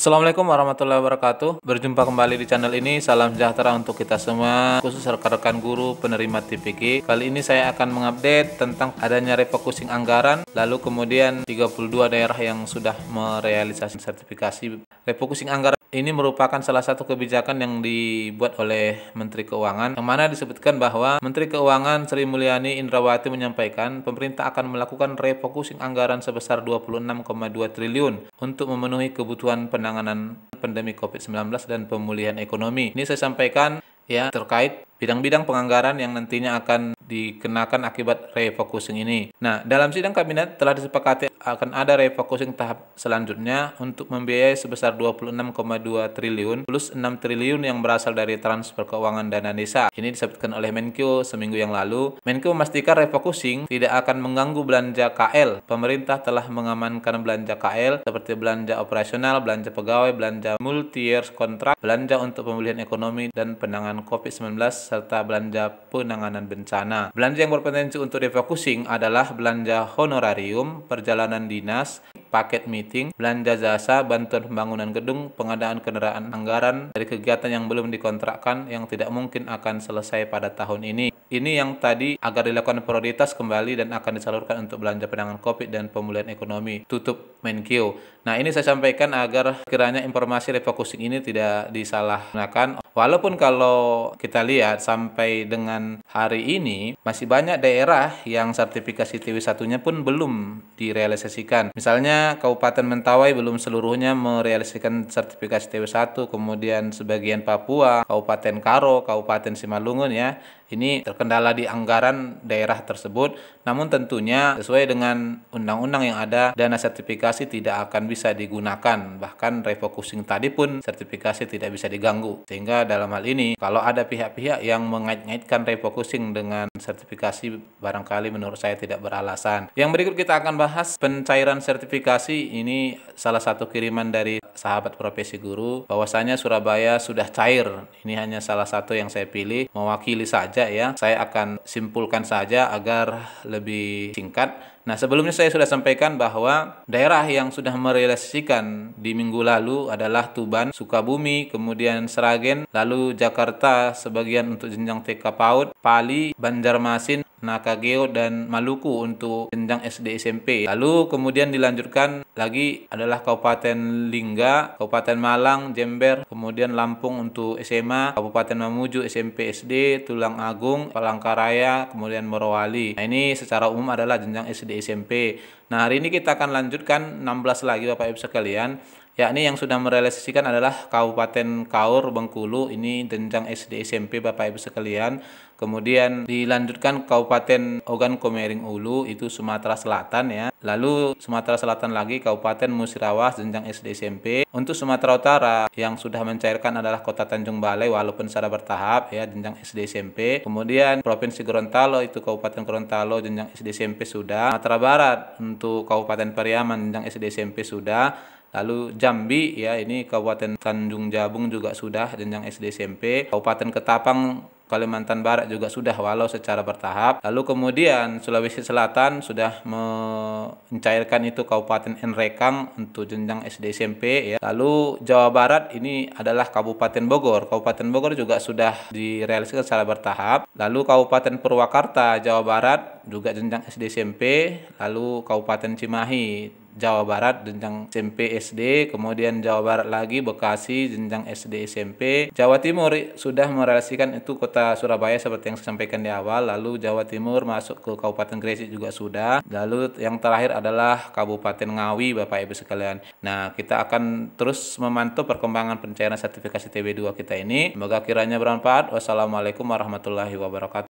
Assalamualaikum warahmatullahi wabarakatuh. Berjumpa kembali di channel ini. Salam sejahtera untuk kita semua, khusus rekan-rekan guru penerima TPK. Kali ini saya akan mengupdate tentang adanya refocusing anggaran, lalu kemudian 32 daerah yang sudah merealisasi sertifikasi refocusing anggaran. Ini merupakan salah satu kebijakan yang dibuat oleh Menteri Keuangan, yang mana disebutkan bahwa Menteri Keuangan Sri Mulyani Indrawati menyampaikan pemerintah akan melakukan refocusing anggaran sebesar 26,2 triliun untuk memenuhi kebutuhan penanganan penanganan pandemi COVID-19 dan pemulihan ekonomi. Ini saya sampaikan ya terkait bidang-bidang penganggaran yang nantinya akan dikenakan akibat refocusing ini. Nah, dalam sidang kabinet telah disepakati akan ada refocusing tahap selanjutnya untuk membiayai sebesar 26,2 triliun plus 6 triliun yang berasal dari transfer keuangan dana desa. Ini disebutkan oleh Menkyu seminggu yang lalu. Menkyu memastikan refocusing tidak akan mengganggu belanja KL. Pemerintah telah mengamankan belanja KL seperti belanja operasional, belanja pegawai, belanja multi-year kontrak, belanja untuk pemulihan ekonomi dan penanganan COVID-19 serta belanja penanganan bencana. Belanja yang berpotensi untuk refocusing adalah belanja honorarium, perjalanan dinas, paket meeting, belanja jasa, bantuan pembangunan gedung, pengadaan kendaraan anggaran dari kegiatan yang belum dikontrakkan yang tidak mungkin akan selesai pada tahun ini. Ini yang tadi agar dilakukan prioritas kembali dan akan disalurkan untuk belanja penanganan COVID dan pemulihan ekonomi. Tutup Menkyu. Nah ini saya sampaikan agar kiranya informasi refocusing ini tidak disalahgunakan Walaupun kalau kita lihat sampai dengan hari ini masih banyak daerah yang sertifikasi TW satunya pun belum direalisasikan. Misalnya Kabupaten Mentawai belum seluruhnya merealisasikan sertifikasi TW 1 kemudian sebagian Papua, Kabupaten Karo, Kabupaten Simalungun ya. Ini terkendala di anggaran daerah tersebut. Namun tentunya sesuai dengan undang-undang yang ada, dana sertifikasi tidak akan bisa digunakan. Bahkan refocusing tadi pun sertifikasi tidak bisa diganggu. Sehingga dalam hal ini. Kalau ada pihak-pihak yang mengait-ngaitkan refocusing dengan sertifikasi barangkali menurut saya tidak beralasan. Yang berikut kita akan bahas pencairan sertifikasi ini salah satu kiriman dari sahabat profesi guru bahwasanya Surabaya sudah cair. Ini hanya salah satu yang saya pilih mewakili saja ya. Saya akan simpulkan saja agar lebih singkat. Nah, sebelumnya saya sudah sampaikan bahwa daerah yang sudah merealisasikan di minggu lalu adalah Tuban, Sukabumi, kemudian Seragen, lalu Jakarta sebagian untuk jenjang TK PAUD, Pali, Banjarmasin, Nakageo dan Maluku untuk jenjang SD SMP. Lalu kemudian dilanjutkan lagi adalah Kabupaten Lingga, Kabupaten Malang, Jember, kemudian Lampung untuk SMA, Kabupaten Mamuju SMP SD, Tulang Agung, Palangkaraya, kemudian Morowali. Nah, ini secara umum adalah jenjang SD SMP. Nah, hari ini kita akan lanjutkan 16 lagi Bapak Ibu sekalian ini yang sudah merealisasikan adalah Kabupaten Kaur Bengkulu ini jenjang SD SMP Bapak Ibu sekalian kemudian dilanjutkan Kabupaten Ogan Komering Ulu itu Sumatera Selatan ya lalu Sumatera Selatan lagi Kabupaten Musirawas jenjang SD SMP untuk Sumatera Utara yang sudah mencairkan adalah Kota Tanjung Balai walaupun secara bertahap ya jenjang SD SMP kemudian Provinsi Gorontalo itu Kabupaten Gorontalo jenjang SD SMP sudah Sumatera Barat untuk Kabupaten Pariaman jenjang SD SMP sudah Lalu Jambi ya ini Kabupaten Tanjung Jabung juga sudah jenjang SD SMP. Kabupaten Ketapang Kalimantan Barat juga sudah walau secara bertahap. Lalu kemudian Sulawesi Selatan sudah mencairkan itu Kabupaten Enrekang untuk jenjang SD SMP ya. Lalu Jawa Barat ini adalah Kabupaten Bogor. Kabupaten Bogor juga sudah direalisasikan secara bertahap. Lalu Kabupaten Purwakarta Jawa Barat juga jenjang SD SMP, lalu Kabupaten Cimahi Jawa Barat jenjang SMP SD, kemudian Jawa Barat lagi Bekasi jenjang SD SMP. Jawa Timur sudah merelasikan itu kota Surabaya seperti yang saya sampaikan di awal, lalu Jawa Timur masuk ke Kabupaten Gresik juga sudah. Lalu yang terakhir adalah Kabupaten Ngawi Bapak Ibu sekalian. Nah, kita akan terus memantau perkembangan pencairan sertifikasi TB2 kita ini. Semoga kiranya bermanfaat. Wassalamualaikum warahmatullahi wabarakatuh.